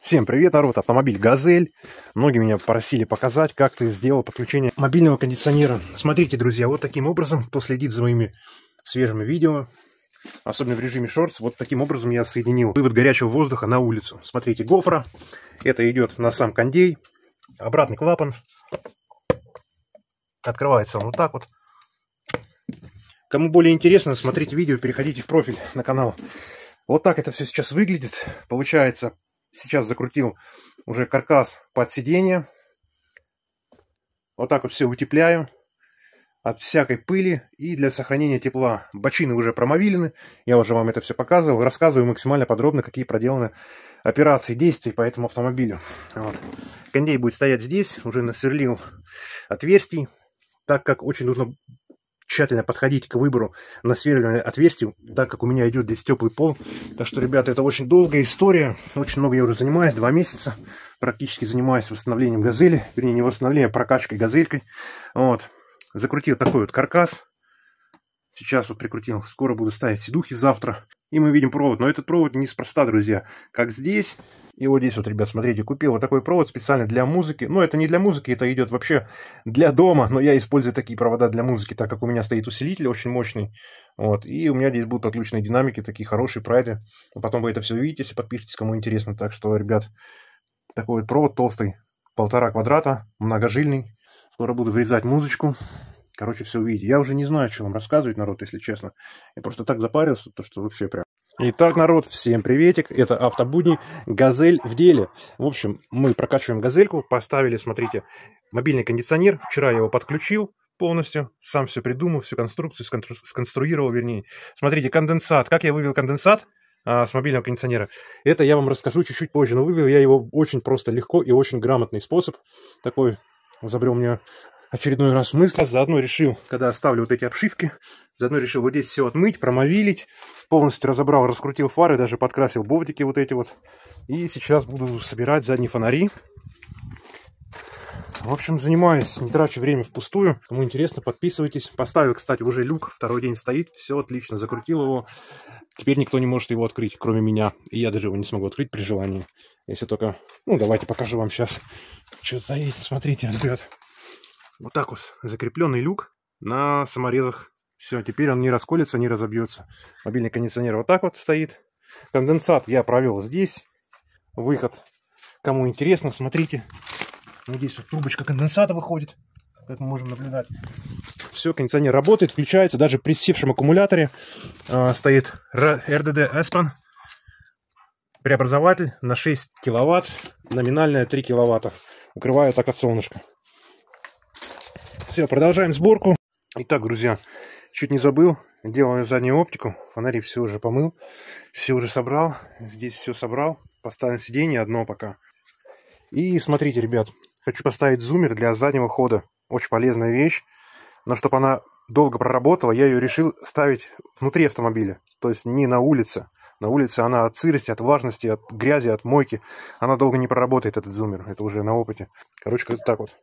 Всем привет, народ! Автомобиль «Газель». Многие меня просили показать, как ты сделал подключение мобильного кондиционера. Смотрите, друзья, вот таким образом, кто следит за моими свежими видео, особенно в режиме шортс, вот таким образом я соединил вывод горячего воздуха на улицу. Смотрите, гофра, это идет на сам кондей, обратный клапан, открывается он вот так вот. Кому более интересно, смотрите видео, переходите в профиль на канал. Вот так это все сейчас выглядит. Получается сейчас закрутил уже каркас под сиденье. Вот так вот все утепляю от всякой пыли и для сохранения тепла. Бочины уже промовилины. я уже вам это все показывал, рассказываю максимально подробно, какие проделаны операции, действий по этому автомобилю. Вот. Кондей будет стоять здесь, уже насверлил отверстий, так как очень нужно тщательно подходите к выбору на сверленное отверстие, так как у меня идет здесь теплый пол. Так что, ребята, это очень долгая история. Очень много я уже занимаюсь, два месяца. Практически занимаюсь восстановлением газели. Вернее, не восстановлением, а прокачкой газелькой. Вот. Закрутил такой вот каркас. Сейчас вот прикрутил. Скоро буду ставить сидухи завтра. И мы видим провод. Но этот провод неспроста, друзья. Как здесь. И вот здесь вот, ребят, смотрите, купил вот такой провод специально для музыки. Но ну, это не для музыки, это идет вообще для дома. Но я использую такие провода для музыки, так как у меня стоит усилитель очень мощный. Вот. И у меня здесь будут отличные динамики, такие хорошие прайды. Потом вы это все увидите, если подпишитесь, кому интересно. Так что, ребят, такой вот провод толстый. Полтора квадрата, многожильный. Скоро буду врезать музычку. Короче, все увидите. Я уже не знаю, что вам рассказывать, народ, если честно. Я просто так запарился, то что вообще прям... Итак, народ, всем приветик. Это автобудни. Газель в деле. В общем, мы прокачиваем газельку. Поставили, смотрите, мобильный кондиционер. Вчера я его подключил полностью. Сам все придумал, всю конструкцию сконстру... сконструировал, вернее. Смотрите, конденсат. Как я вывел конденсат? А, с мобильного кондиционера. Это я вам расскажу чуть-чуть позже, но вывел я его очень просто легко и очень грамотный способ. Такой забрел мне очередной раз мысли. Заодно решил, когда оставлю вот эти обшивки, заодно решил вот здесь все отмыть, промовилить. Полностью разобрал, раскрутил фары, даже подкрасил бортики вот эти вот. И сейчас буду собирать задние фонари. В общем, занимаюсь, не трачу время впустую. Кому интересно, подписывайтесь. Поставил, кстати, уже люк, второй день стоит. Все отлично, закрутил его. Теперь никто не может его открыть, кроме меня. И я даже его не смогу открыть при желании. Если только... Ну, давайте покажу вам сейчас. Что-то смотрите, ребят. Вот так вот, закрепленный люк на саморезах. Все, теперь он не расколется, не разобьется. Мобильный кондиционер вот так вот стоит. Конденсат я провел здесь. Выход, кому интересно, смотрите. Вот здесь вот трубочка конденсата выходит, как мы можем наблюдать. Все, кондиционер работает, включается. Даже при севшем аккумуляторе э, стоит РДД Эспан. Преобразователь на 6 киловатт, номинальная 3 киловатта. Укрываю так от солнышка. Все, продолжаем сборку. Итак, друзья, чуть не забыл. Делаю заднюю оптику. Фонари все уже помыл. Все уже собрал. Здесь все собрал. Поставил сиденье одно пока. И смотрите, ребят, хочу поставить зумер для заднего хода. Очень полезная вещь. Но чтобы она долго проработала, я ее решил ставить внутри автомобиля. То есть не на улице. На улице она от сырости, от влажности, от грязи, от мойки. Она долго не проработает, этот зумер. Это уже на опыте. Короче, как-то так вот.